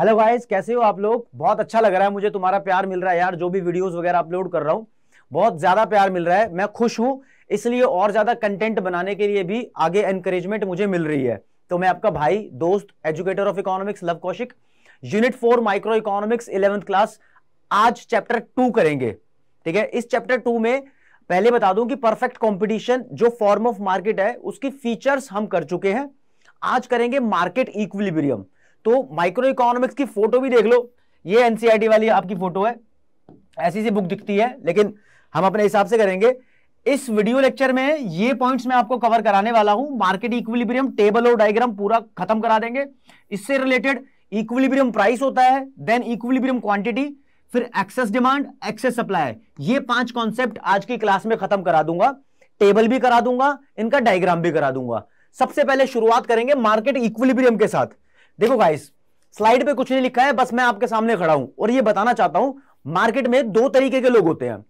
Hello guys कैसे हो आप लोग बहुत अच्छा लग रहा है मुझे तुम्हारा प्यार मिल रहा है यार जो भी वीडियोस वगैरह अपलोड कर रहा हूँ बहुत ज़्यादा प्यार मिल रहा है मैं खुश हूँ इसलिए और ज़्यादा कंटेंट बनाने के लिए भी आगे एनकरेजमेंट मुझे मिल रही है तो मैं आपका भाई दोस्त educator of economics Luv Kaushik unit four microeconomics eleventh class आज चैप्टर टू करेंगे ठीक है इस चैप्टर टू में पहले बता दूं कि परफेक्ट कॉम्पिटिशन जो फॉर्म ऑफ मार्केट है उसकी फीचर्स हम कर चुके हैं आज करेंगे मार्केट इक्विलिब्रियम तो माइक्रो इकोनॉमिक्स की फोटो भी देख लो ये एनसीईआरटी e वाली आपकी फोटो है ऐसी सी बुक दिखती है लेकिन हम अपने हिसाब से करेंगे इस वीडियो लेक्चर में ये पॉइंट्स मैं आपको कवर कराने वाला हूं मार्केट इक्विलिब्रियम टेबल और डायग्राम पूरा खत्म करा देंगे इससे रिलेटेड इक्विलिब्रियम प्राइस होता है देन इक्विलिब्रियम क्वांटिटी फिर एक्सेस डिमांड एक्सेस सप्लाई ये पांच कॉन्सेप्ट आज की क्लास में खत्म करा दूंगा टेबल भी करा दूंगा इनका डायग्राम भी करा दूंगा सबसे पहले शुरुआत करेंगे मार्केट इक्विलिब्रियम के साथ देखो गाइस स्लाइड पे कुछ नहीं लिखा है बस मैं आपके सामने खड़ा हूं और ये बताना चाहता हूं मार्केट में दो तरीके के लोग होते हैं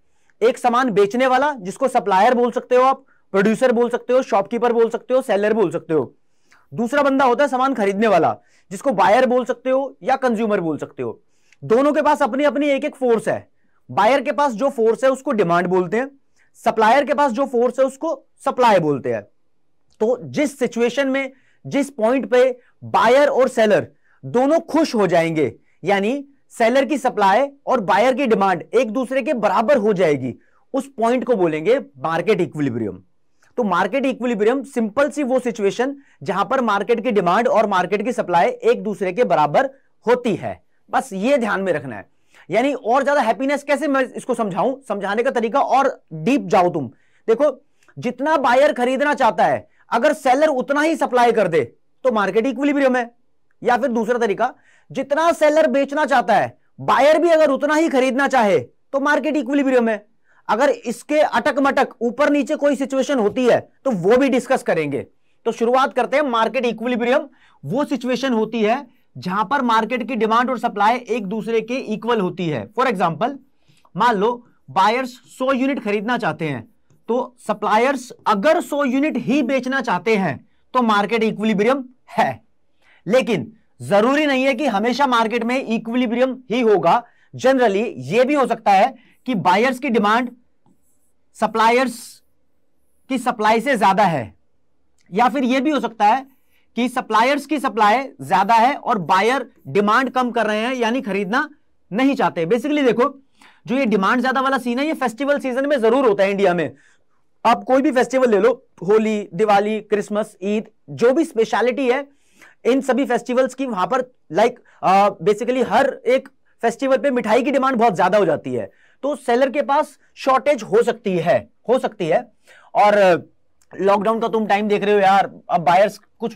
एक सामान बेचने वाला जिसको सप्लायर बोल सकते हो आप प्रोड्यूसर बोल सकते हो शॉपकीपर बोल सकते हो सेलर बोल सकते हो दूसरा बंदा होता है सामान खरीदने वाला जिसको बायर बोल सकते हो या कंज्यूमर बोल सकते हो दोनों के पास अपनी अपनी एक एक फोर्स है बायर के पास जो फोर्स है उसको डिमांड बोलते हैं सप्लायर के पास जो फोर्स है उसको सप्लाई बोलते हैं तो जिस सिचुएशन में जिस पॉइंट पे बायर और सेलर दोनों खुश हो जाएंगे यानी सेलर की सप्लाई और बायर की डिमांड एक दूसरे के बराबर हो जाएगी उस पॉइंट को बोलेंगे मार्केट इक्विलिब्रियम तो मार्केट इक्विलिब्रियम सिंपल सी वो सिचुएशन जहां पर मार्केट की डिमांड और मार्केट की सप्लाई एक दूसरे के बराबर होती है बस ये ध्यान में रखना है यानी और ज्यादा हैप्पीनेस कैसे मैं इसको समझाऊं समझाने का तरीका और डीप जाओ तुम देखो जितना बायर खरीदना चाहता है अगर सेलर उतना ही सप्लाई कर दे तो मार्केट इक्विलिब्रियम है या फिर दूसरा तरीका जितना सेलर बेचना चाहता है बायर भी अगर उतना ही खरीदना चाहे तो मार्केट इक्विलिब्रियम है अगर इसके अटक मटक ऊपर नीचे कोई सिचुएशन होती है तो वो भी डिस्कस करेंगे तो शुरुआत करते हैं मार्केट इक्विलिब्रियम वो सिचुएशन होती है जहां पर मार्केट की डिमांड और सप्लाई एक दूसरे के इक्वल होती है फॉर एग्जाम्पल मान लो बायर्स 100 यूनिट खरीदना चाहते हैं तो सप्लायर्स अगर 100 यूनिट ही बेचना चाहते हैं तो मार्केट इक्विलिब्रियम है लेकिन जरूरी नहीं है कि हमेशा मार्केट में इक्विलिब्रियम ही होगा जनरली यह भी हो सकता है कि बायर्स की डिमांड सप्लायर्स की सप्लाई से ज्यादा है या फिर यह भी हो सकता है कि सप्लायर्स की सप्लाई ज्यादा है और बायर डिमांड कम कर रहे हैं यानी खरीदना नहीं चाहते बेसिकली देखो जो ये डिमांड ज्यादा वाला सीन है ये फेस्टिवल सीजन में जरूर होता है इंडिया में आप कोई भी फेस्टिवल ले लो होली दिवाली क्रिसमस ईद जो भी स्पेशलिटी है इन सभी फेस्टिवल्स की वहां पर लाइक बेसिकली हर एक फेस्टिवल पे मिठाई की डिमांड बहुत ज्यादा हो जाती है तो सेलर के पास शॉर्टेज हो सकती है हो सकती है और लॉकडाउन का तुम टाइम देख रहे हो यार अब बायर्स कुछ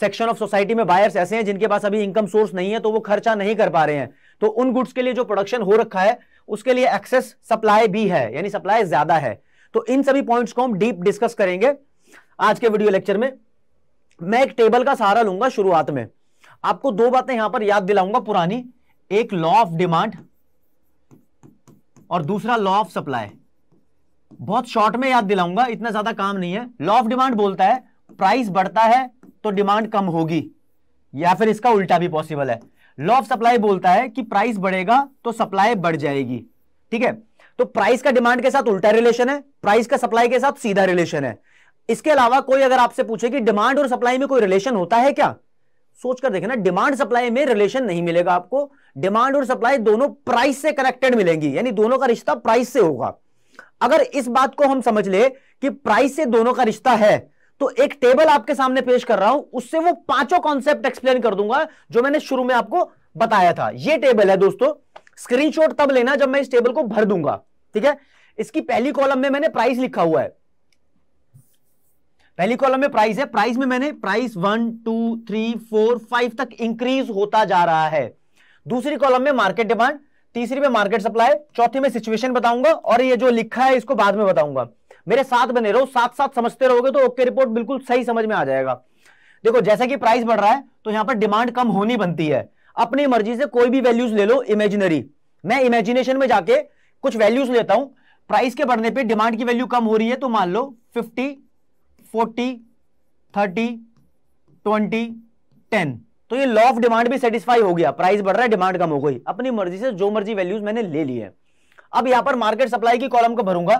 सेक्शन ऑफ सोसाइटी में बायर्स ऐसे हैं जिनके पास अभी इनकम सोर्स नहीं है तो वो खर्चा नहीं कर पा रहे हैं तो उन गुड्स के लिए जो प्रोडक्शन हो रखा है उसके लिए एक्सेस सप्लाई भी है यानी सप्लाई ज्यादा है तो इन सभी पॉइंट्स को हम डीप डिस्कस करेंगे आज के वीडियो लेक्चर में मैं एक टेबल का सहारा लूंगा शुरुआत में आपको दो बातें यहां पर याद दिलाऊंगा पुरानी एक लॉ ऑफ डिमांड और दूसरा लॉ ऑफ सप्लाई बहुत शॉर्ट में याद दिलाऊंगा इतना ज्यादा काम नहीं है लॉ ऑफ डिमांड बोलता है प्राइस बढ़ता है तो डिमांड कम होगी या फिर इसका उल्टा भी पॉसिबल है लॉ ऑफ सप्लाई बोलता है कि प्राइस बढ़ेगा तो सप्लाई बढ़ जाएगी ठीक है तो प्राइस का डिमांड के साथ उल्टा रिलेशन है प्राइस का सप्लाई के साथ सीधा रिलेशन है इसके अलावा कोई अगर आपसे पूछे कि डिमांड और सप्लाई में कोई रिलेशन होता है क्या सोचकर देखे ना डिमांड सप्लाई में रिलेशन नहीं मिलेगा आपको डिमांड और सप्लाई दोनों प्राइस से कनेक्टेड मिलेंगी यानी दोनों का रिश्ता प्राइस से होगा अगर इस बात को हम समझ ले कि प्राइस से दोनों का रिश्ता है तो एक टेबल आपके सामने पेश कर रहा हूं उससे वो पांचों कॉन्सेप्ट एक्सप्लेन कर दूंगा जो मैंने शुरू में आपको बताया था ये टेबल है दोस्तों स्क्रीनशॉट तब लेना जब मैं इस टेबल को भर दूंगा ठीक है इसकी पहली कॉलम में मैंने प्राइस लिखा हुआ है पहली कॉलम में प्राइस है प्राइस में मैंने price one two three four five तक इंक्रीज होता जा रहा है दूसरी कॉलम में मार्केट डिमांड तीसरी में मार्केट सप्लाई चौथी में सिचुएशन बताऊंगा और ये जो लिखा है इसको बाद में बताऊंगा मेरे साथ बने रहो साथ साथ समझते रहोगे तो ओके रिपोर्ट बिल्कुल सही समझ में आ जाएगा देखो जैसा कि प्राइस बढ़ रहा है तो यहां पर डिमांड कम होनी बनती है अपनी मर्जी से कोई भी वैल्यूज ले लो इमेजिनरी मैं इमेजिनेशन में जाके कुछ वैल्यूज लेता हूं प्राइस के बढ़ने पे डिमांड की वैल्यू कम हो रही है तो मान लो 50, 40, 30, 20, 10 तो ये लॉ ऑफ डिमांड भी सेटिस्फाई हो गया प्राइस बढ़ रहा है डिमांड कम हो गई अपनी मर्जी से जो मर्जी वैल्यूज मैंने ले ली है अब यहां पर मार्केट सप्लाई की कॉलम को भरूंगा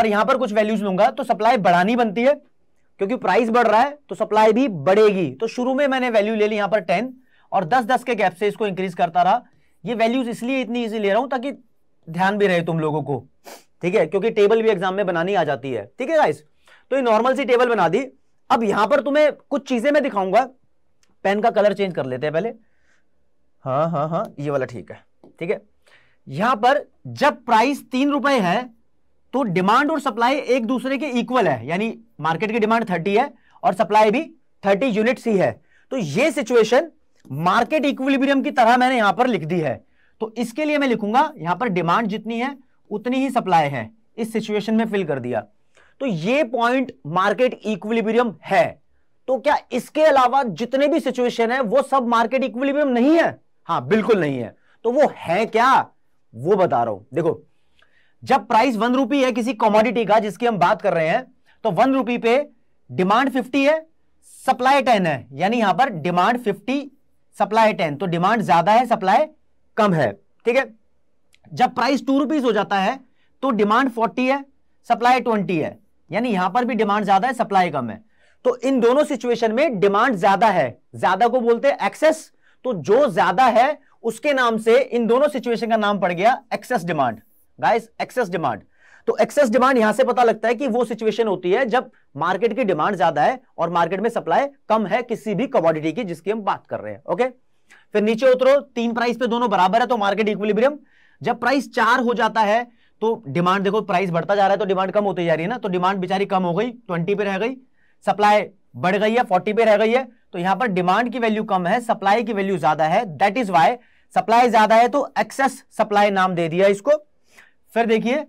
और यहां पर कुछ वैल्यूज लूंगा तो सप्लाई बढ़ानी बनती है क्योंकि प्राइस बढ़ रहा है तो सप्लाई भी बढ़ेगी तो शुरू में मैंने वैल्यू ले ली यहां पर टेन और दस दस के गैप से इसको इंक्रीज करता रहा ये वैल्यूज इसलिए इतनी इजी ले रहा हूं ताकि ध्यान भी रहे तुम लोगों को ठीक है क्योंकि टेबल भी एग्जाम में बनानी आ जाती है ठीक है गाइस तो ये नॉर्मल सी टेबल बना दी अब यहां पर तुम्हें कुछ चीजें मैं दिखाऊंगा पेन का कलर चेंज कर लेते हैं पहले हाँ हाँ हाँ ये वाला ठीक है ठीक है यहां पर जब प्राइस तीन रुपए है तो डिमांड और सप्लाई एक दूसरे के इक्वल है यानी मार्केट की डिमांड थर्टी है और सप्लाई भी थर्टी यूनिट ही है तो ये सिचुएशन मार्केट इक्विलिब्रियम की तरह मैंने यहां पर लिख दी है तो इसके लिए मैं लिखूंगा यहां पर डिमांड जितनी है उतनी ही सप्लाई है इस सिचुएशन में फिल कर दिया तो ये पॉइंट मार्केट इक्विलिब्रियम है तो क्या इसके अलावा जितने भी सिचुएशन है वो सब मार्केट इक्विलिब्रियम नहीं है हाँ बिल्कुल नहीं है तो वो है क्या वो बता रहा हूं देखो जब प्राइस वन रूपी है किसी कॉमोडिटी का जिसकी हम बात कर रहे हैं तो वन रुपी पे डिमांड फिफ्टी है सप्लाई टेन है यानी यहां पर डिमांड फिफ्टी सप्लाई टेन तो डिमांड ज्यादा है सप्लाई कम है ठीक है जब प्राइस टू रुपीज हो जाता है तो डिमांड फोर्टी है सप्लाई ट्वेंटी है यानी यहां पर भी डिमांड ज्यादा है सप्लाई कम है तो इन दोनों सिचुएशन में डिमांड ज्यादा है ज्यादा को बोलते हैं एक्सेस तो जो ज्यादा है उसके नाम से इन दोनों सिचुएशन का नाम पड़ गया excess demand guys excess demand तो एक्सेस डिमांड यहां से पता लगता है कि वो सिचुएशन होती है जब मार्केट की डिमांड ज्यादा है और मार्केट में सप्लाई कम है किसी भी कमोडिटी की जिसकी हम बात कर रहे हैं ओके okay? फिर नीचे उतरो तीन प्राइस पे दोनों बराबर है तो मार्केट इक्विलिब्रियम जब प्राइस चार हो जाता है तो डिमांड देखो प्राइस बढ़ता जा रहा है तो डिमांड कम होती जा रही है ना तो डिमांड बेचारी कम हो गई ट्वेंटी पे रह गई सप्लाई बढ़ गई है फोर्टी पे रह गई है तो यहां पर डिमांड की वैल्यू कम है सप्लाई की वैल्यू ज्यादा है दैट इज वाई सप्लाई ज्यादा है तो एक्सेस सप्लाई नाम दे दिया इसको फिर देखिए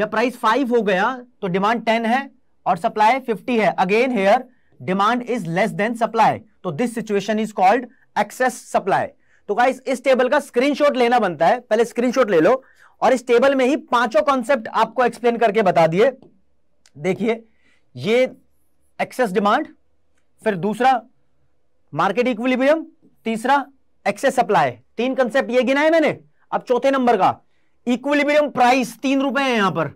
जब प्राइस फाइव हो गया तो डिमांड टेन है और सप्लाई फिफ्टी है again here demand is less than supply तो this situation is called excess supply तो गाइस इस टेबल का स्क्रीनशॉट लेना बनता है पहले स्क्रीनशॉट ले लो और इस टेबल में ही पांचों कॉन्सेप्ट आपको एक्सप्लेन करके बता दिए देखिए ये एक्सेस डिमांड फिर दूसरा मार्केट इक्विलिब्रियम तीसरा एक्सेस सप्लाई तीन कंसेप्ट ये गिना है मैंने अब चौथे नंबर का इक्विलिब्रियम प्राइस तीन रुपए है यहां पर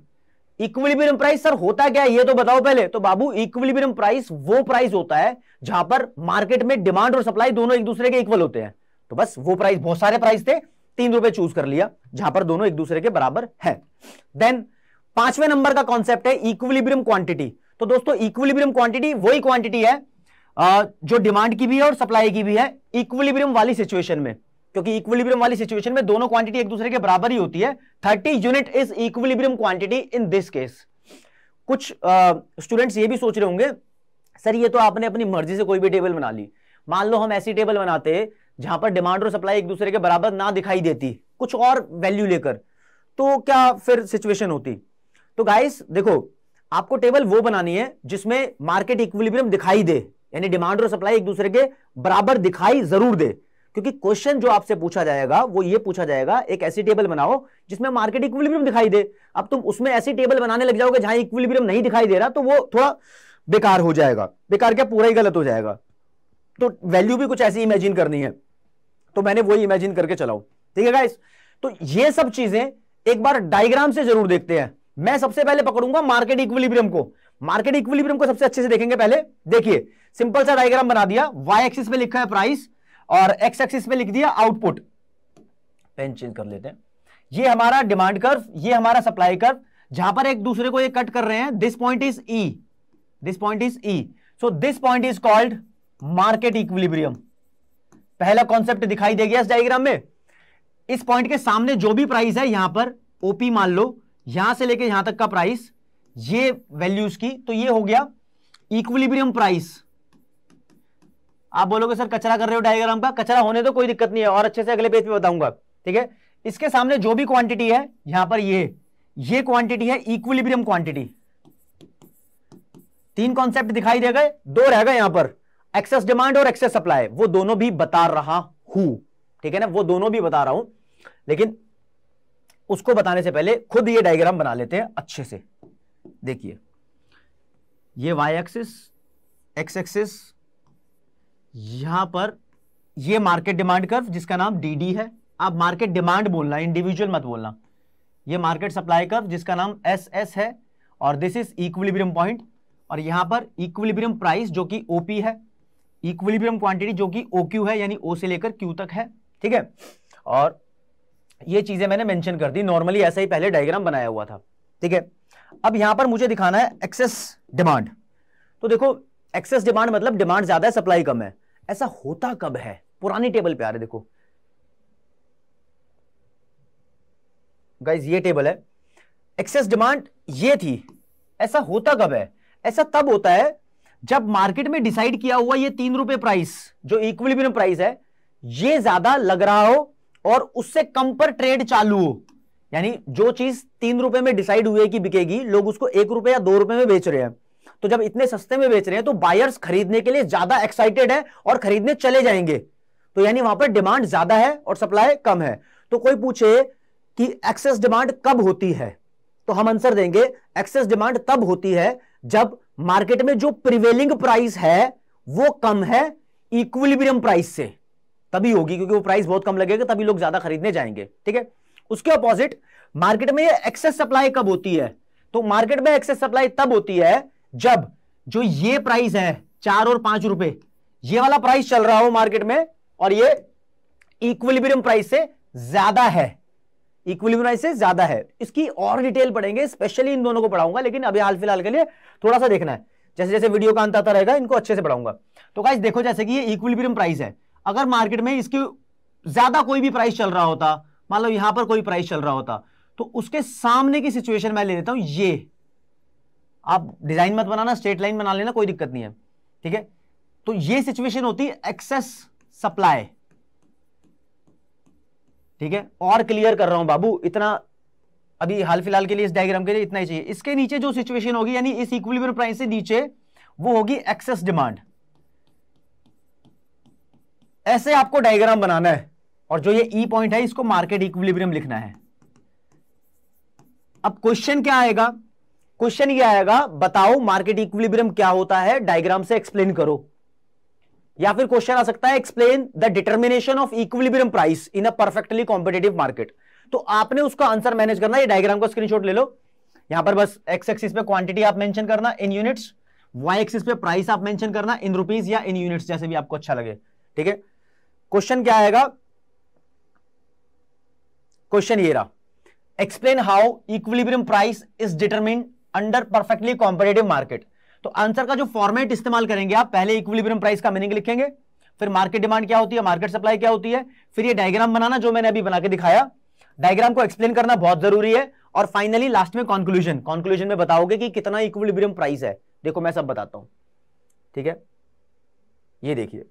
इक्विलिब्रियम प्राइस सर होता क्या है ये तो बताओ पहले तो बाबू इक्विलिब्रियम प्राइस वो प्राइस होता है जहां पर मार्केट में डिमांड और सप्लाई दोनों एक दूसरे के इक्वल होते हैं तो बस वो प्राइस बहुत सारे प्राइस थे तीन रुपए चूज कर लिया जहां पर दोनों एक दूसरे के बराबर है देन पांचवें नंबर का कॉन्सेप्ट है इक्विलिब्रियम क्वांटिटी तो दोस्तों इक्विलिब्रियम क्वांटिटी वही क्वांटिटी है जो डिमांड की भी है और सप्लाई की भी है इक्विलिब्रियम वाली सिचुएशन में क्योंकि इक्विलिब्रियम वाली सिचुएशन में दोनों क्वांटिटी एक दूसरे के बराबर ही होती है thirty unit is equilibrium quantity in this case कुछ स्टूडेंट्स ये भी सोच रहे होंगे सर ये तो आपने अपनी मर्जी से कोई भी टेबल बना ली मान लो हम ऐसी टेबल बनाते जहां पर डिमांड और सप्लाई एक दूसरे के बराबर ना दिखाई देती कुछ और वैल्यू लेकर तो क्या फिर सिचुएशन होती तो गाइस देखो आपको टेबल वो बनानी है जिसमें मार्केट इक्विलिब्रियम दिखाई दे यानी डिमांड और सप्लाई एक दूसरे के बराबर दिखाई जरूर दे क्योंकि क्वेश्चन जो आपसे पूछा जाएगा वो ये पूछा जाएगा एक ऐसी टेबल बनाओ जिसमें मार्केट इक्विलिब्रियम दिखाई दे अब तुम उसमें ऐसी टेबल बनाने लग जाओगे जहां इक्विलिब्रियम नहीं दिखाई दे रहा तो वो थोड़ा बेकार हो जाएगा बेकार क्या पूरा ही गलत हो जाएगा तो वैल्यू भी कुछ ऐसी इमेजिन करनी है तो मैंने वही इमेजिन करके चलाऊ ठीक है गाइस तो ये सब चीजें एक बार डायग्राम से जरूर देखते हैं मैं सबसे पहले पकड़ूंगा मार्केट इक्विलिब्रियम को मार्केट इक्विलिब्रियम को सबसे अच्छे से देखेंगे पहले देखिए सिंपल सा डायग्राम बना दिया वाई एक्सिस पे लिखा है प्राइस और एक्स एक्सिस में लिख दिया आउटपुट पेन चेंज कर लेते हैं ये हमारा डिमांड कर्व ये हमारा सप्लाई कर्व जहां पर एक दूसरे को ये कट कर रहे हैं this point is E this point is E so this point is called market equilibrium पहला कॉन्सेप्ट दिखाई दे गया इस डायग्राम में इस पॉइंट के सामने जो भी प्राइस है यहां पर ओपी मान लो यहां से लेके यहां तक का प्राइस ये वैल्यूज की तो ये हो गया इक्विलिब्रियम प्राइस आप बोलोगे सर कचरा कर रहे हो डायग्राम का कचरा होने तो कोई दिक्कत नहीं है और अच्छे से अगले पेज पे बताऊंगा ठीक है इसके सामने जो भी क्वांटिटी है यहां पर ये ये क्वांटिटी है इक्विलिब्रियम क्वांटिटी तीन कॉन्सेप्ट दिखाई दे गए दो रह गए यहां पर एक्सेस डिमांड और एक्सेस सप्लाई वो दोनों भी बता रहा हूं ठीक है ना वो दोनों भी बता रहा हूं लेकिन उसको बताने से पहले खुद ये डायग्राम बना लेते हैं अच्छे से देखिए ये वाई एक्सिस एक्स एक्सिस यहां पर ये मार्केट डिमांड कर्व जिसका नाम डीडी है आप मार्केट डिमांड बोलना इंडिविजुअल मत बोलना ये मार्केट सप्लाई कर्व जिसका नाम एस एस है और दिस इज इक्विलिब्रियम पॉइंट और यहां पर इक्विलिब्रियम प्राइस जो कि ओपी है इक्विलिब्रियम क्वांटिटी जो कि ओक्यू है यानी ओ से लेकर क्यू तक है ठीक है और ये चीजें मैंने मेंशन कर दी नॉर्मली ऐसा ही पहले डायग्राम बनाया हुआ था ठीक है अब यहां पर मुझे दिखाना है एक्सेस डिमांड तो देखो एक्सेस डिमांड मतलब डिमांड ज्यादा है सप्लाई कम है ऐसा होता कब है पुरानी टेबल पे आ रहे देखो गाइज ये टेबल है एक्सेस डिमांड ये थी ऐसा होता कब है ऐसा तब होता है जब मार्केट में डिसाइड किया हुआ ये तीन रुपए प्राइस जो इक्विलिब्रियम प्राइस है ये ज्यादा लग रहा हो और उससे कम पर ट्रेड चालू हो यानी जो चीज तीन रुपए में डिसाइड हुई कि बिकेगी लोग उसको एक रुपए या दो रुपए में बेच रहे हैं तो जब इतने सस्ते में बेच रहे हैं तो बायर्स खरीदने के लिए ज्यादा एक्साइटेड है और खरीदने चले जाएंगे तो यानी वहां पर डिमांड ज्यादा है और सप्लाई कम है तो कोई पूछे कि एक्सेस डिमांड कब होती है तो हम आंसर देंगे एक्सेस डिमांड तब होती है जब मार्केट में जो प्रिवेलिंग प्राइस है वो कम है इक्विलिब्रियम प्राइस से तभी होगी क्योंकि वो प्राइस बहुत कम लगेगा तभी लोग ज्यादा खरीदने जाएंगे ठीक है उसके अपोजिट मार्केट में ये एक्सेस सप्लाई कब होती है तो मार्केट में एक्सेस सप्लाई तब होती है जब जो ये प्राइस है चार और पांच रुपए ये वाला प्राइस चल रहा हो मार्केट में और ये इक्विलिब्रियम प्राइस से ज्यादा है इक्विलिब्रियम प्राइस से ज्यादा है इसकी और डिटेल पढ़ेंगे स्पेशली इन दोनों को पढ़ाऊंगा लेकिन अभी हाल फिलहाल के लिए थोड़ा सा देखना है जैसे जैसे वीडियो का अंत आता रहेगा इनको अच्छे से पढ़ाऊंगा तो गाइस देखो जैसे कि ये इक्विलिब्रियम प्राइस है अगर मार्केट में इसकी ज्यादा कोई भी प्राइस चल रहा होता मान लो यहां पर कोई प्राइस चल रहा होता तो उसके सामने की सिचुएशन मैं ले लेता हूं ये आप डिजाइन मत बनाना स्ट्रेट लाइन बना लेना कोई दिक्कत नहीं है ठीक है तो ये सिचुएशन होती है एक्सेस सप्लाई ठीक है और क्लियर कर रहा हूं बाबू इतना अभी हाल फिलहाल के लिए इस डायग्राम के लिए इतना ही चाहिए इसके नीचे जो सिचुएशन होगी यानी इस इक्विलिब्रियम प्राइस से नीचे वो होगी एक्सेस डिमांड ऐसे आपको डायग्राम बनाना है और जो ये ई e पॉइंट है इसको मार्केट इक्विलिब्रियम लिखना है अब क्वेश्चन क्या आएगा क्वेश्चन ये आएगा बताओ मार्केट इक्विलिब्रियम क्या होता है डायग्राम से एक्सप्लेन करो या फिर क्वेश्चन आ सकता है explain the determination of equilibrium price in a perfectly competitive market तो आपने उसका आंसर मैनेज करना ये डायग्राम का स्क्रीनशॉट ले लो यहां पर बस एक्स एक्सिस पे क्वांटिटी आप मेंशन करना इन यूनिट्स वाई एक्सिस पे प्राइस आप मेंशन करना इन रुपीज या इन यूनिट्स जैसे भी आपको अच्छा लगे ठीक है क्वेश्चन क्या आएगा क्वेश्चन ये रहा explain how equilibrium price is determined under perfectly competitive market तो आंसर का जो फॉर्मेट इस्तेमाल करेंगे आप पहले इक्विलिब्रियम प्राइस का मीनिंग लिखेंगे फिर मार्केट डिमांड क्या होती है मार्केट सप्लाई क्या होती है फिर ये डायग्राम बनाना जो मैंने अभी बना के दिखाया डायग्राम को एक्सप्लेन करना बहुत जरूरी है और फाइनली लास्ट में कॉन्क्लूजन कॉन्क्लूजन में बताओगे कि कितना इक्विलिब्रियम प्राइस है देखो मैं सब बताता हूं ठीक है ये देखिए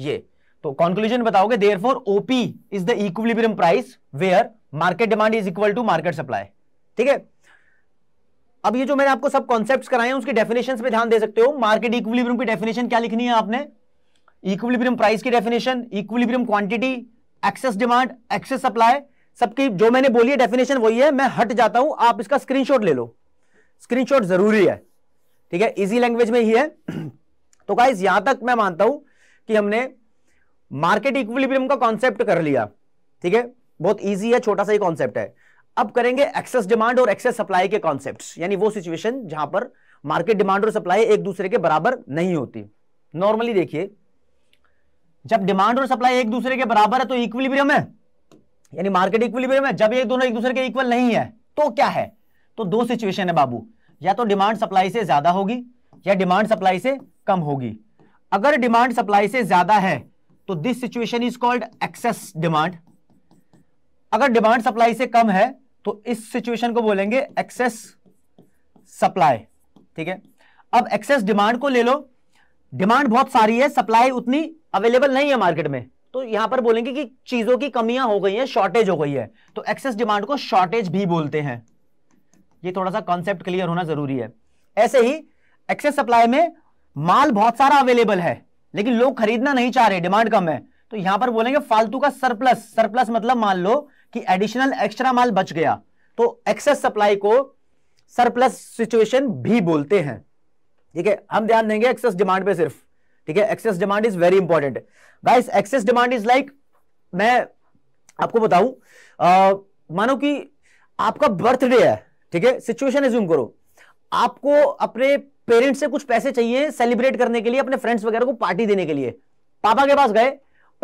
ये तो कॉन्क्लूजन बताओगे therefore OP is the equilibrium price where market demand is equal to market supply ठीक है अब ये जो मैंने आपको सब कॉन्सेप्ट कराए हैं उसकी डेफिनेशन पे ध्यान दे सकते हो मार्केट इक्विलिब्रियम की डेफिनेशन क्या लिखनी है आपने इक्विलिब्रियम प्राइस की definition equilibrium quantity excess demand excess supply सबकी जो मैंने बोली है डेफिनेशन वही है मैं हट जाता हूं आप इसका स्क्रीनशॉट ले लो स्क्रीनशॉट जरूरी है ठीक है इजी लैंग्वेज में ही है तो गाइज यहां तक मैं मानता हूं कि हमने मार्केट इक्विलिब्रियम का कॉन्सेप्ट कर लिया ठीक है बहुत इजी है छोटा सा ही कॉन्सेप्ट है अब करेंगे एक्सेस डिमांड और एक्सेस सप्लाई के कॉन्सेप्ट यानी वो सिचुएशन जहां पर मार्केट डिमांड और सप्लाई एक दूसरे के बराबर नहीं होती नॉर्मली देखिए जब डिमांड और सप्लाई एक दूसरे के बराबर है तो इक्विलिब्रियम है यानी मार्केट इक्विलिब्रियम है जब ये दोनों एक दूसरे के इक्वल नहीं है तो क्या है तो दो सिचुएशन है बाबू या तो डिमांड सप्लाई से ज्यादा होगी या डिमांड सप्लाई से कम होगी अगर डिमांड सप्लाई से ज्यादा है तो this situation is called excess demand अगर डिमांड सप्लाई से कम है तो इस सिचुएशन को बोलेंगे एक्सेस सप्लाई ठीक है अब एक्सेस डिमांड को ले लो डिमांड बहुत सारी है सप्लाई उतनी अवेलेबल नहीं है मार्केट में तो यहां पर बोलेंगे कि चीजों की कमियां हो गई है शॉर्टेज हो गई है तो एक्सेस डिमांड को शॉर्टेज भी बोलते हैं ये थोड़ा सा कॉन्सेप्ट क्लियर होना जरूरी है ऐसे ही एक्सेस सप्लाई में माल बहुत सारा अवेलेबल है लेकिन लोग खरीदना नहीं चाह रहे डिमांड कम है तो यहां पर बोलेंगे फालतू का सरप्लस सरप्लस मतलब मान लो कि एडिशनल एक्स्ट्रा माल बच गया तो एक्सेस सप्लाई को सरप्लस सिचुएशन भी बोलते हैं ठीक है हम ध्यान देंगे एक्सेस डिमांड पे सिर्फ ठीक है excess demand is very important guys excess demand is like मैं आपको बताऊं मानो कि आपका बर्थडे है ठीक है सिचुएशन एज्यूम करो आपको अपने पेरेंट्स से कुछ पैसे चाहिए सेलिब्रेट करने के लिए अपने फ्रेंड्स वगैरह को पार्टी देने के लिए पापा के पास गए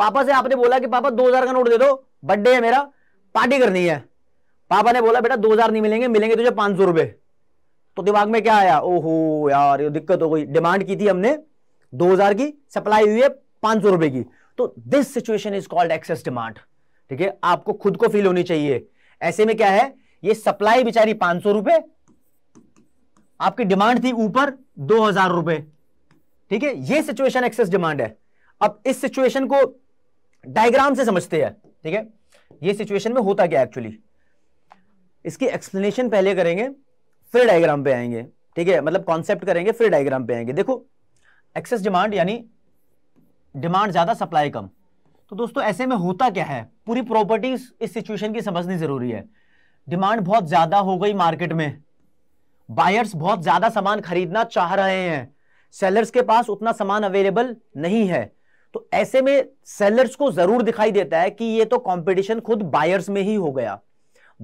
पापा से आपने बोला कि पापा दो हजार का नोट दे दो बर्थडे है मेरा पार्टी करनी है पापा ने बोला बेटा दो हजार नहीं मिलेंगे मिलेंगे तुझे पांच सौ रुपए तो दिमाग में क्या आया ओहो यार ये दिक्कत हो गई डिमांड की थी हमने दो हजार की सप्लाई हुई है पांच सौ रुपए की तो this situation is called excess demand ठीक है आपको खुद को फील होनी चाहिए ऐसे में क्या है ये सप्लाई बिचारी पांच सौ रुपए आपकी डिमांड थी ऊपर दो हजार रुपए ठीक है ये सिचुएशन एक्सेस डिमांड है अब इस सिचुएशन को डायग्राम से समझते हैं ठीक है ये सिचुएशन में होता क्या एक्चुअली इसकी एक्सप्लेनेशन पहले करेंगे फिर डायग्राम पे आएंगे ठीक है मतलब कॉन्सेप्ट करेंगे फिर डायग्राम पे आएंगे देखो एक्सेस डिमांड यानी डिमांड ज़्यादा सप्लाई कम तो दोस्तों ऐसे में होता क्या है पूरी प्रॉपर्टीज इस सिचुएशन की समझनी ज़रूरी है डिमांड बहुत ज़्यादा हो गई मार्केट में बायर्स बहुत ज़्यादा सामान खरीदना चाह रहे हैं सेलर्स के पास उतना सामान अवेलेबल नहीं है तो ऐसे में सेलर्स को जरूर दिखाई देता है कि ये तो कंपटीशन खुद बायर्स में ही हो गया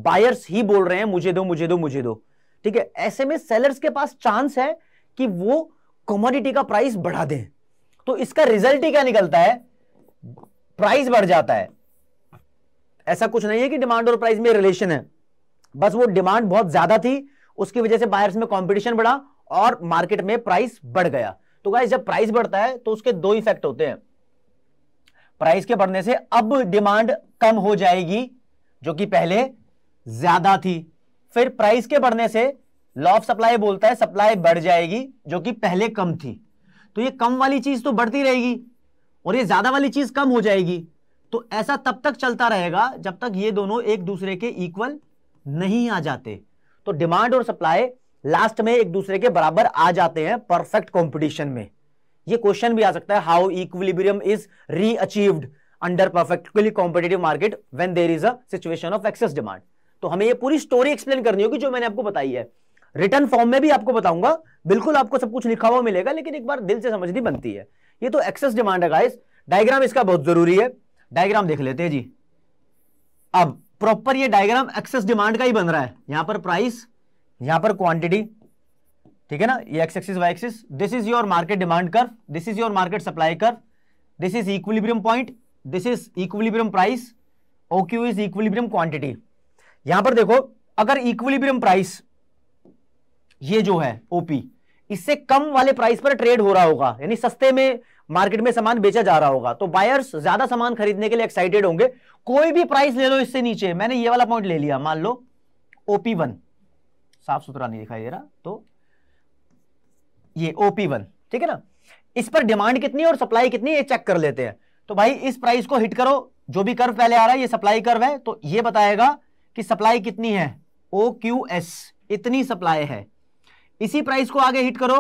बायर्स ही बोल रहे हैं मुझे दो मुझे दो मुझे दो ठीक है ऐसे में सेलर्स के पास चांस है कि वो कॉमोडिटी का प्राइस बढ़ा दें तो इसका रिजल्ट ही क्या निकलता है प्राइस बढ़ जाता है ऐसा कुछ नहीं है कि डिमांड और प्राइस में रिलेशन है बस वो डिमांड बहुत ज्यादा थी उसकी वजह से बायर्स में कंपटीशन बढ़ा और मार्केट में प्राइस बढ़ गया तो गाइस जब प्राइस बढ़ता है तो उसके दो इफेक्ट होते हैं प्राइस के बढ़ने से अब डिमांड कम हो जाएगी जो कि पहले ज्यादा थी फिर प्राइस के बढ़ने से लॉ ऑफ सप्लाई बोलता है सप्लाई बढ़ जाएगी जो कि पहले कम थी तो ये कम वाली चीज तो बढ़ती रहेगी और ये ज्यादा वाली चीज कम हो जाएगी तो ऐसा तब तक चलता रहेगा जब तक ये दोनों एक दूसरे के इक्वल नहीं आ जाते तो डिमांड और सप्लाई लास्ट में एक दूसरे के बराबर आ जाते हैं परफेक्ट कंपटीशन में ये क्वेश्चन भी आ सकता है how equilibrium is re achieved under perfectly competitive market when there is situation of excess demand तो हमें ये पूरी स्टोरी एक्सप्लेन करनी होगी जो मैंने आपको बताई है रिटर्न फॉर्म में भी आपको बताऊंगा बिल्कुल आपको सब कुछ लिखा हुआ मिलेगा लेकिन एक बार दिल से समझनी बनती है ये तो एक्सेस डिमांड है गाइस डायग्राम इसका बहुत जरूरी है डायग्राम देख लेते हैं जी अब प्रॉपर ये डायग्राम एक्सेस डिमांड का ही बन रहा है यहां पर प्राइस यहां पर क्वांटिटी ठीक है ना ये X axis Y axis this is your market demand curve this is your market supply curve this is equilibrium point this is equilibrium price OQ is equilibrium quantity यहां पर देखो अगर इक्विलिब्रियम प्राइस ये जो है ओपी इससे कम वाले price पर ट्रेड हो रहा होगा यानी सस्ते में मार्केट में सामान बेचा जा रहा होगा तो बायर्स ज्यादा सामान खरीदने के लिए एक्साइटेड होंगे कोई भी प्राइस ले लो इससे नीचे मैंने ये वाला पॉइंट ले लिया मान लो ओपी वन साफ सुथरा नहीं दिखाई दे रहा तो ये ओपी वन ठीक है ना इस पर डिमांड कितनी और सप्लाई कितनी ये चेक कर लेते हैं तो भाई इस प्राइस को हिट करो जो भी कर्व पहले आ रहा है ये सप्लाई कर्व है तो ये बताएगा कि सप्लाई कितनी है ओ क्यू एस इतनी सप्लाई है इसी प्राइस को आगे हिट करो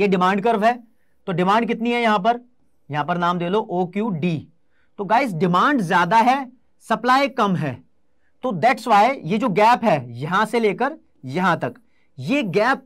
ये डिमांड कर्व है तो डिमांड कितनी है यहां पर यहां पर नाम दे लो ओ क्यू डी तो गाइस डिमांड ज्यादा है सप्लाई कम है तो दैट्स वाई ये जो गैप है यहां से लेकर यहां तक ये गैप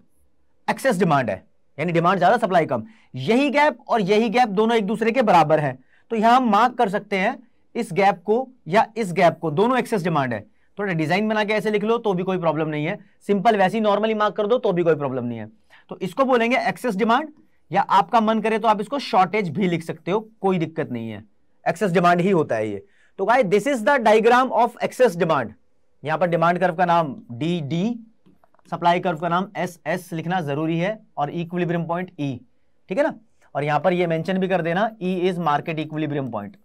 एक्सेस डिमांड है यानी डिमांड ज्यादा सप्लाई कम यही गैप और यही गैप दोनों एक दूसरे के बराबर है तो यहां हम मार्क कर सकते हैं इस गैप को या इस गैप को दोनों एक्सेस डिमांड है थोड़ा डिजाइन बना के ऐसे लिख लो तो भी कोई प्रॉब्लम नहीं है सिंपल वैसे ही नॉर्मली मार्क कर दो तो भी कोई प्रॉब्लम नहीं है तो इसको बोलेंगे एक्सेस डिमांड या आपका मन करे तो आप इसको शॉर्टेज भी लिख सकते हो कोई दिक्कत नहीं है एक्सेस डिमांड ही होता है ये तो guys this is the diagram of excess demand यहां पर डिमांड कर्व का नाम डी डी सप्लाई कर्व का नाम एस एस लिखना जरूरी है और इक्विलिब्रियम पॉइंट ई ठीक है ना और यहां पर ये मेंशन भी कर देना E is market equilibrium point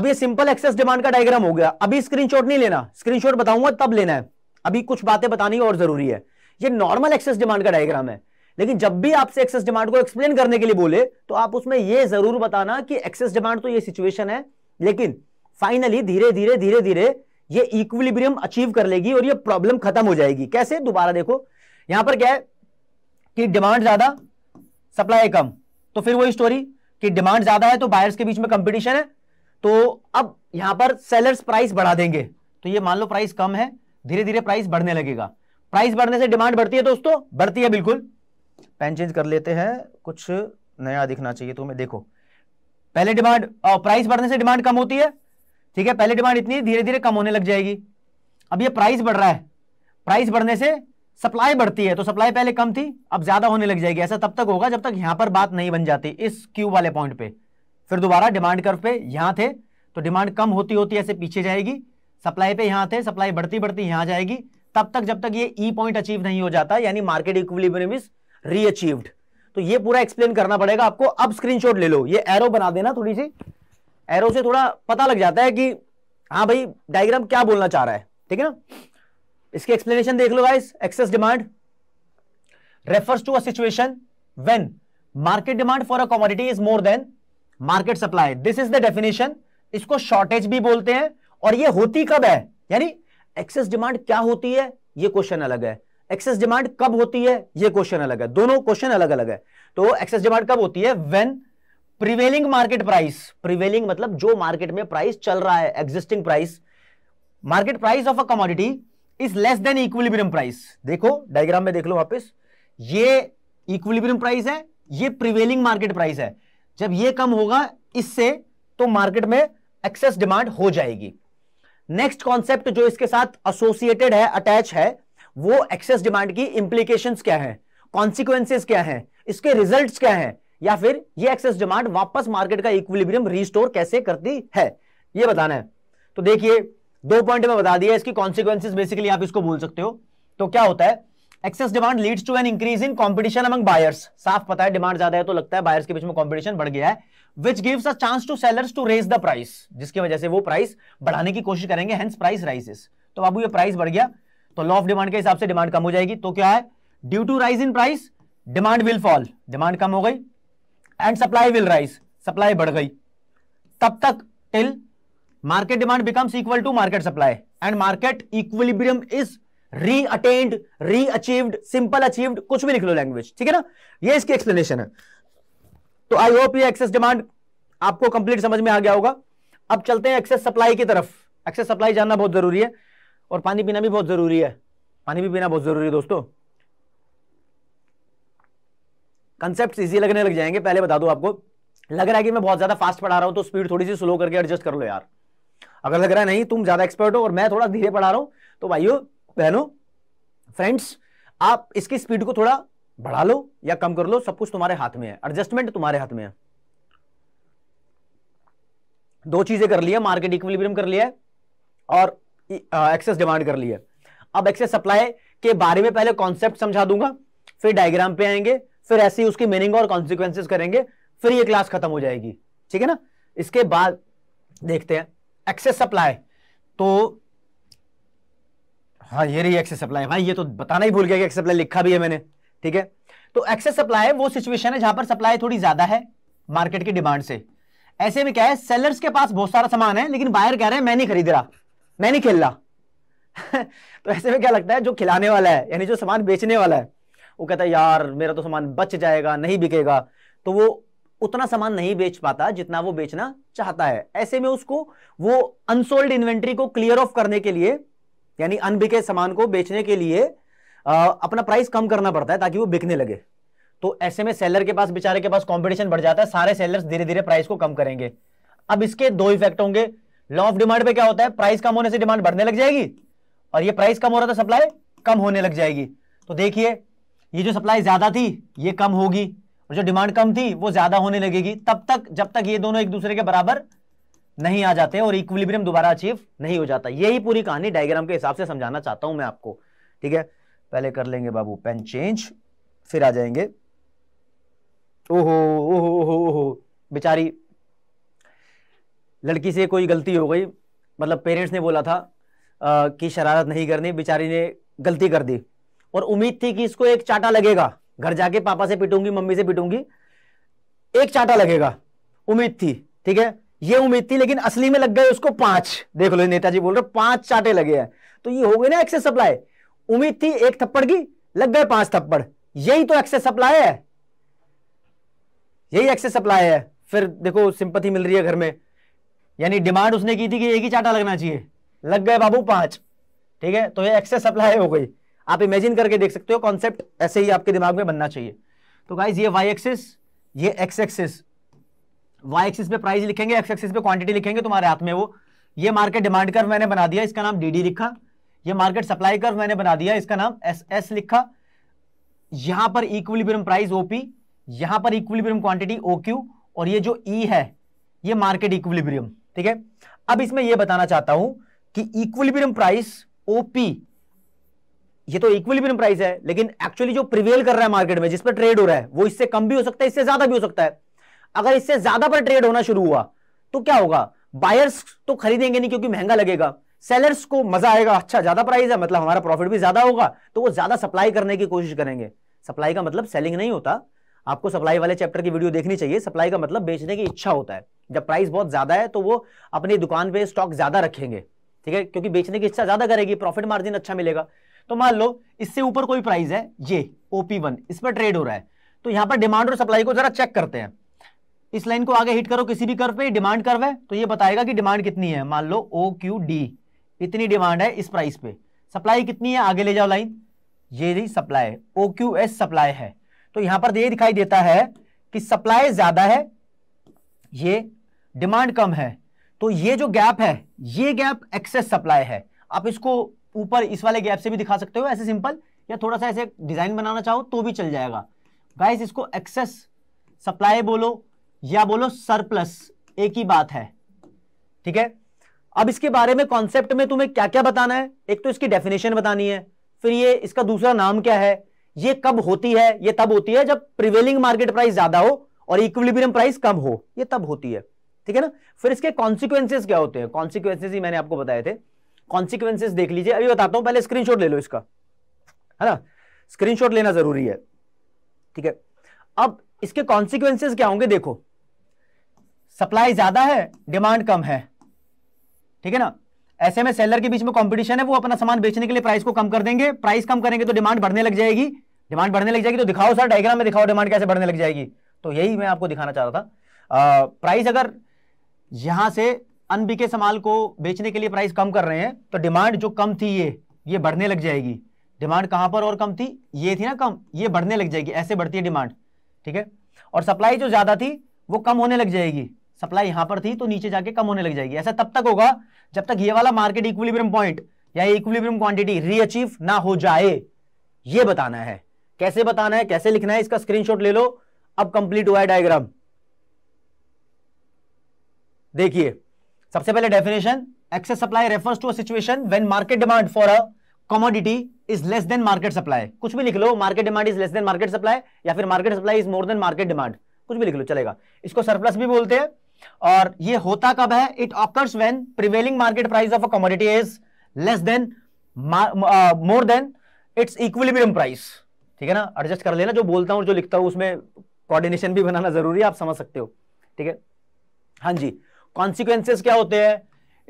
अब ये सिंपल एक्सेस डिमांड का डायग्राम हो गया अभी स्क्रीनशॉट नहीं लेना स्क्रीनशॉट बताऊंगा तब लेना है अभी कुछ बातें बतानी और जरूरी है ये नॉर्मल एक्सेस डिमांड का डायग्राम है लेकिन जब भी आपसे एक्सेस डिमांड को एक्सप्लेन करने के लिए बोले तो आप उसमें यह जरूर बताना कि एक्सेस डिमांड तो ये सिचुएशन है लेकिन फाइनली धीरे धीरे धीरे धीरे ये इक्विलिब्रियम अचीव कर लेगी और ये प्रॉब्लम खत्म हो जाएगी कैसे दोबारा देखो यहां पर क्या है कि डिमांड ज्यादा सप्लाई कम तो फिर वही स्टोरी कि डिमांड ज्यादा है तो बायर्स के बीच में कंपटीशन है तो अब यहां पर सेलर्स प्राइस बढ़ा देंगे तो ये मान लो प्राइस कम है धीरे धीरे प्राइस बढ़ने लगेगा प्राइस बढ़ने से डिमांड बढ़ती है दोस्तों बढ़ती है बिल्कुल पेन चेंज कर लेते हैं कुछ नया दिखना चाहिए तुम्हें देखो पहले डिमांड प्राइस बढ़ने से डिमांड कम होती है ठीक है पहले डिमांड इतनी धीरे धीरे कम होने लग जाएगी अब ये प्राइस बढ़ रहा है प्राइस बढ़ने से सप्लाई बढ़ती है तो सप्लाई पहले कम थी अब ज्यादा होने लग जाएगी ऐसा तब तक होगा जब तक यहां पर बात नहीं बन जाती इस क्यू वाले पॉइंट पे फिर दोबारा डिमांड कर्व पे यहां थे तो डिमांड कम होती होती ऐसे पीछे जाएगी सप्लाई पे यहां थे सप्लाई बढ़ती बढ़ती यहां जाएगी तब तक जब तक ये ई पॉइंट अचीव नहीं हो जाता यानी मार्केट इक्विलिब्रियम इज रीअचीव्ड तो ये पूरा एक्सप्लेन करना पड़ेगा आपको अब स्क्रीनशॉट ले लो ये एरो बना देना थोड़ी सी एरो से थोड़ा पता लग जाता है कि हाँ भाई डायग्राम क्या बोलना चाह रहा है ठीक है ना इसकी एक्सप्लेनेशन देख लो guys excess demand refers to a situation when market demand for a commodity is more than market supply this is the definition इसको शॉर्टेज भी बोलते हैं और ये होती कब है यानी एक्सेस डिमांड क्या होती है ये क्वेश्चन अलग है एक्सेस डिमांड कब होती है ये क्वेश्चन अलग है दोनों क्वेश्चन अलग अलग है तो एक्सेस डिमांड कब होती है when prevailing market price prevailing मतलब जो मार्केट में प्राइस चल रहा है existing price market price of a commodity is less than equilibrium price देखो डायग्राम में देख लो वापस ये इक्विलिब्रियम प्राइस है ये प्रिवेलिंग मार्केट प्राइस है जब ये कम होगा इससे तो मार्केट में एक्सेस डिमांड हो जाएगी नेक्स्ट कॉन्सेप्ट जो इसके साथ एसोसिएटेड है अटैच है वो एक्सेस डिमांड की इंप्लीकेशंस क्या है कॉन्सिक्वेंसेस क्या है इसके रिजल्ट्स क्या है या फिर ये एक्सेस डिमांड वापस मार्केट का इक्विलिब्रियम रिस्टोर कैसे करती है ये बताना है तो देखिए दो पॉइंट में बता दिया इसकी कॉन्सिक्वेंसिस बेसिकली आप इसको बोल सकते हो तो क्या होता है excess demand leads to an increase in competition among buyers साफ पता है डिमांड ज्यादा है तो लगता है बायर्स के बीच में कॉम्पिटिशन बढ़ गया है which gives a chance to sellers to raise the price जिसकी वजह से वो प्राइस बढ़ाने की कोशिश करेंगे हेंस प्राइस राइजेस तो बाबू ये प्राइस बढ़ गया तो लॉ ऑफ डिमांड के हिसाब से डिमांड कम हो जाएगी तो क्या है due to rise in price demand will fall demand कम हो गई and supply will rise supply बढ़ गई तब तक till market demand becomes equal to market supply and market equilibrium is reattained reachieved simple achieved कुछ भी लिख लो लैंग्वेज ठीक है ना ये इसकी एक्सप्लेनेशन है तो आई होप ये एक्सेस डिमांड आपको कंप्लीट समझ में आ गया होगा अब चलते हैं एक्सेस सप्लाई की तरफ एक्सेस सप्लाई जानना बहुत जरूरी है और पानी पीना भी बहुत जरूरी है पानी भी पीना बहुत जरूरी है दोस्तों कंसेप्ट इजी लगने लग जाएंगे पहले बता दो आपको लग रहा है कि मैं बहुत ज्यादा फास्ट पढ़ा रहा हूं तो स्पीड थोड़ी सी स्लो करके एडजस्ट कर लो यार अगर लग रहा है नहीं तुम ज्यादा एक्सपर्ट हो और मैं थोड़ा धीरे पढ़ा रहा हूं तो भाइयों बहनों फ्रेंड्स आप इसकी स्पीड को थोड़ा बढ़ा लो या कम कर लो सब कुछ तुम्हारे हाथ में है एडजस्टमेंट तुम्हारे हाथ में है दो चीजें कर लिया मार्केट इक्विलिब्रियम कर लिया और एक्सेस डिमांड कर लिया अब एक्सेस सप्लाई के बारे में पहले कॉन्सेप्ट समझा दूंगा फिर डायग्राम पे आएंगे फिर ऐसे ही उसकी मीनिंग और कॉन्सिक्वेंसेज करेंगे फिर ये क्लास खत्म हो जाएगी ठीक है ना इसके बाद देखते हैं एक्सेस सप्लाई तो हाँ ये रही एक्सेस सप्लाई भाई ये तो बताना ही भूल गया कि एक्सेस सप्लाई लिखा भी है मैंने ठीक है तो एक्सेस सप्लाई वो सिचुएशन है जहां पर सप्लाई थोड़ी ज्यादा है मार्केट की डिमांड से ऐसे में क्या है सेलर्स के पास बहुत सारा सामान है लेकिन बायर कह रहे हैं मैं नहीं खरीद रहा मैं नहीं खेल रहा तो ऐसे में क्या लगता है जो खिलाने वाला है यानी जो सामान बेचने वाला है वो कहता है यार मेरा तो सामान बच जाएगा नहीं बिकेगा तो वो उतना सामान नहीं बेच पाता जितना वो बेचना चाहता है ऐसे में उसको वो अनसोल्ड इन्वेंट्री को क्लियर ऑफ करने के लिए यानी अनबिके सामान को बेचने के लिए आ, अपना प्राइस कम करना पड़ता है ताकि वो बिकने लगे तो ऐसे में सेलर के पास बेचारे के पास कंपटीशन बढ़ जाता है सारे सेलर्स धीरे धीरे प्राइस को कम करेंगे अब इसके दो इफेक्ट होंगे लॉ ऑफ डिमांड पे क्या होता है प्राइस कम होने से डिमांड बढ़ने लग जाएगी और ये प्राइस कम हो रहा था सप्लाई कम होने लग जाएगी तो देखिए ये जो सप्लाई ज़्यादा थी ये कम होगी और जो डिमांड कम थी वो ज़्यादा होने लगेगी तब तक जब तक ये दोनों एक दूसरे के बराबर नहीं आ जाते और इक्विलिब्रियम दोबारा अचीव नहीं हो जाता यही पूरी कहानी डायग्राम के हिसाब से समझाना चाहता हूं मैं आपको ठीक है पहले कर लेंगे बाबू पेन चेंज फिर आ जाएंगे ओहो ओहो ओहो ओहो बेचारी लड़की से कोई गलती हो गई मतलब पेरेंट्स ने बोला था आ, कि शरारत नहीं करनी बेचारी ने गलती कर दी और उम्मीद थी कि इसको एक चाटा लगेगा घर जाके पापा से पिटूंगी मम्मी से पिटूंगी एक चाटा लगेगा उम्मीद थी ठीक है ये उम्मीद थी लेकिन असली में लग गए उसको पांच देख लो नेताजी बोल रहे पांच चाटे लगे हैं तो ये हो गए ना एक्सेस सप्लाई उम्मीद थी एक थप्पड़ की लग गए पांच थप्पड़ यही तो एक्सेस सप्लाई है यही एक्सेस सप्लाई है फिर देखो सिंपति मिल रही है घर में यानी डिमांड उसने की थी कि एक ही चाटा लगना चाहिए लग गए बाबू पांच ठीक है तो ये एक्सेस सप्लाई हो गई आप इमेजिन करके देख सकते हो कॉन्सेप्ट ऐसे ही आपके दिमाग में बनना चाहिए तो गाइज ये वाई एक्सिस ये एक्स एक्सिस वाई एक्सिस पे प्राइस लिखेंगे एक्स एक्सिस पे क्वांटिटी लिखेंगे तुम्हारे हाथ में वो ये मार्केट डिमांड कर मैंने बना दिया इसका नाम डीडी लिखा ये मार्केट सप्लाई कर मैंने बना दिया इसका नाम एस एस लिखा यहां पर इक्विलिब्रियम प्राइस ओपी यहां पर इक्विलिब्रियम क्वांटिटी क्यू और ये जो ई e है ये मार्केट इक्विलिब्रियम ठीक है अब इसमें यह बताना चाहता हूं कि इक्विलिब्रियम प्राइस ओपी ये तो इक्विलिब्रियम प्राइस है लेकिन एक्चुअली जो प्रिवेल कर रहा है मार्केट में जिस पर ट्रेड हो रहा है वो इससे कम भी हो सकता है इससे ज्यादा भी हो सकता है अगर इससे ज्यादा पर ट्रेड होना शुरू हुआ तो क्या होगा बायर्स तो खरीदेंगे नहीं क्योंकि महंगा लगेगा सेलर्स को मजा आएगा अच्छा ज्यादा प्राइस है मतलब हमारा प्रॉफिट भी ज्यादा होगा तो वो ज्यादा सप्लाई करने की कोशिश करेंगे सप्लाई का मतलब सेलिंग नहीं होता आपको सप्लाई वाले चैप्टर की वीडियो देखनी चाहिए सप्लाई का मतलब बेचने की इच्छा होता है जब प्राइस बहुत ज्यादा है तो वो अपनी दुकान पे स्टॉक ज्यादा रखेंगे ठीक है क्योंकि बेचने की इच्छा ज्यादा करेगी प्रॉफिट मार्जिन अच्छा मिलेगा तो मान लो इससे ऊपर कोई प्राइस है ये ओपी वन इस पर ट्रेड हो रहा है तो यहां पर डिमांड और सप्लाई को जरा चेक करते हैं इस लाइन को आगे हिट करो किसी भी कर्व पे डिमांड कर्व है तो ये बताएगा कि डिमांड कितनी है मान लो ओ क्यू डी इतनी डिमांड है इस प्राइस पे सप्लाई कितनी है आगे ले जाओ लाइन ये रही supply O Q S supply है तो यहां पर ये दिखाई देता है कि सप्लाई ज़्यादा है ये डिमांड कम है तो ये जो गैप है ये गैप एक्सेस सप्लाई है आप इसको ऊपर इस वाले गैप से भी दिखा सकते हो ऐसे सिंपल या थोड़ा सा ऐसे डिजाइन बनाना चाहो तो भी चल जाएगा गाइस इसको एक्सेस सप्लाई बोलो या बोलो सरप्लस एक ही बात है ठीक है अब इसके बारे में कॉन्सेप्ट में तुम्हें क्या क्या बताना है एक तो इसकी डेफिनेशन बतानी है फिर ये इसका दूसरा नाम क्या है ये कब होती है ये तब होती है जब प्रिवेलिंग मार्केट प्राइस ज्यादा हो और इक्विलिब्रियम प्राइस कम हो ये तब होती है ठीक है ना फिर इसके कॉन्सिक्वेंसेज क्या होते हैं कॉन्सिक्वेंसेज ही मैंने आपको बताए थे कॉन्सिक्वेंसेस देख लीजिए अभी बताता हूं पहले स्क्रीनशॉट ले लो इसका है ना स्क्रीनशॉट लेना जरूरी है ठीक है अब इसके कॉन्सिक्वेंसेस क्या होंगे देखो सप्लाई ज्यादा है डिमांड कम है ठीक है ना ऐसे में सेलर के बीच में कंपटीशन है वो अपना सामान बेचने के लिए प्राइस को कम कर देंगे प्राइस कम करेंगे तो डिमांड बढ़ने लग जाएगी डिमांड बढ़ने लग जाएगी तो दिखाओ सर डायग्राम में दिखाओ डिमांड कैसे बढ़ने लग जाएगी तो यही मैं आपको दिखाना चाह रहा था आ, प्राइस अगर यहां से अनबिके सामान को बेचने के लिए प्राइस कम कर रहे हैं तो डिमांड जो कम थी ये ये बढ़ने लग जाएगी डिमांड कहां पर और कम थी ये थी ना कम ये बढ़ने लग जाएगी ऐसे बढ़ती है डिमांड ठीक है और सप्लाई जो ज़्यादा थी वो कम होने लग जाएगी सप्लाई यहां पर थी तो नीचे जाके कम होने लग जाएगी ऐसा तब तक होगा जब तक ये वाला मार्केट इक्विलिब्रियम पॉइंट या इक्विलिब्रियम क्वांटिटी रीअचीव ना हो जाए ये बताना है कैसे बताना है कैसे लिखना है इसका स्क्रीनशॉट ले लो अब कंप्लीट हुआ है डायग्राम देखिए सबसे पहले definition excess supply refers to a situation when market demand for a commodity is less than market supply कुछ भी लिख लो market demand is less than market supply या फिर market supply is more than market demand कुछ भी लिख लो चलेगा इसको सरप्लस भी बोलते हैं और ये होता कब है it occurs when prevailing market price of a commodity is less than more than its equilibrium price ठीक है ना एडजस्ट कर लेना जो बोलता हूं जो लिखता हूं उसमें कोऑर्डिनेशन भी बनाना जरूरी है आप समझ सकते हो ठीक है हाँ जी कॉन्सिक्वेंसेस क्या होते हैं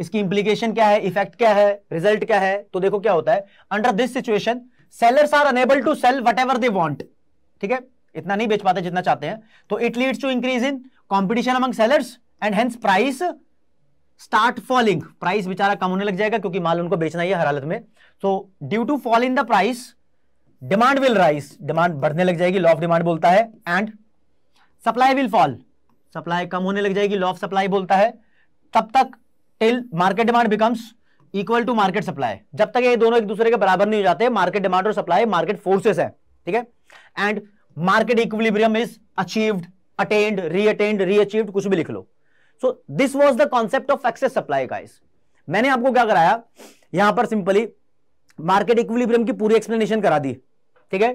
इसकी इंप्लीकेशन क्या है इफेक्ट क्या है रिजल्ट क्या है तो देखो क्या होता है under this situation sellers are unable to sell whatever they want ठीक है इतना नहीं बेच पाते जितना चाहते हैं तो it leads to increase in competition among sellers and hence price start falling price बेचारा कम होने लग जाएगा क्योंकि माल उनको बेचना ही है हर हालत में तो due to fall in the price demand will rise demand बढ़ने लग जाएगी लॉ ऑफ डिमांड बोलता है and supply will fall supply कम होने लग जाएगी लॉ ऑफ सप्लाई बोलता है तब तक till market demand becomes equal to market supply जब तक ये दोनों एक दूसरे के बराबर नहीं हो जाते मार्केट डिमांड और सप्लाई मार्केट फोर्सेस है ठीक है and market equilibrium is achieved attained reattained reachieved कुछ भी लिख लो so this was the concept of excess supply का मैंने आपको क्या कराया यहां पर सिंपली मार्केट इक्विलिब्रियम की पूरी एक्सप्लेनेशन करा दी ठीक है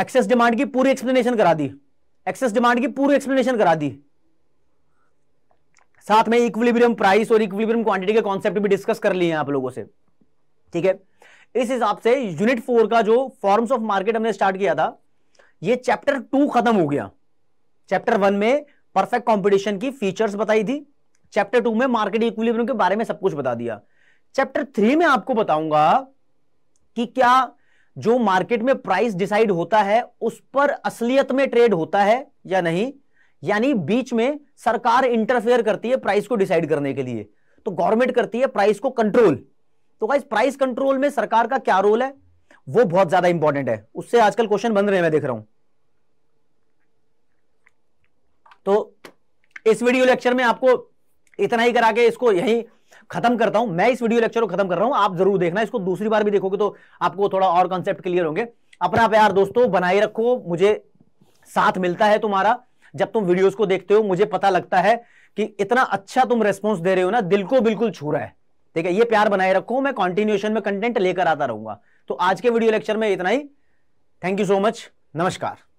एक्सेस डिमांड की पूरी एक्सप्लेनेशन करा दी एक्सेस डिमांड की पूरी एक्सप्लेनेशन करा दी साथ में इक्विलिब्रियम प्राइस और इक्विलिब्रियम क्वांटिटी के कॉन्सेप्ट भी डिस्कस कर लिए हैं आप लोगों से ठीक है इस हिसाब से यूनिट फोर का जो फॉर्म्स ऑफ मार्केट हमने स्टार्ट किया था ये चैप्टर टू खत्म हो गया चैप्टर वन में परफेक्ट कंपटीशन की फीचर्स बताई थी चैप्टर टू में मार्केट इक्विलिब्रियम के बारे में सब कुछ बता दिया चैप्टर थ्री में आपको बताऊंगा कि क्या जो मार्केट में प्राइस डिसाइड होता है उस पर असलियत में ट्रेड होता है या नहीं यानी बीच में सरकार इंटरफेयर करती है प्राइस को डिसाइड करने के लिए तो गवर्नमेंट करती है प्राइस को कंट्रोल तो गाइस प्राइस कंट्रोल में सरकार का क्या रोल है वो बहुत ज्यादा इंपॉर्टेंट है उससे आजकल क्वेश्चन बन रहे हैं मैं देख रहा हूं तो इस वीडियो लेक्चर में आपको इतना ही करा के इसको यही खत्म करता हूं मैं इस वीडियो लेक्चर को खत्म कर रहा हूं आप जरूर देखना इसको दूसरी बार भी देखोगे तो आपको थोड़ा और कॉन्सेप्ट क्लियर होंगे अपना प्यार दोस्तों बनाए रखो मुझे साथ मिलता है तुम्हारा जब तुम वीडियोस को देखते हो मुझे पता लगता है कि इतना अच्छा तुम रेस्पॉन्स दे रहे हो ना दिल को बिल्कुल छू रहा है ठीक है ये प्यार बनाए रखो मैं कॉन्टिन्यूएशन में कंटेंट लेकर आता रहूंगा तो आज के वीडियो लेक्चर में इतना ही थैंक यू सो मच नमस्कार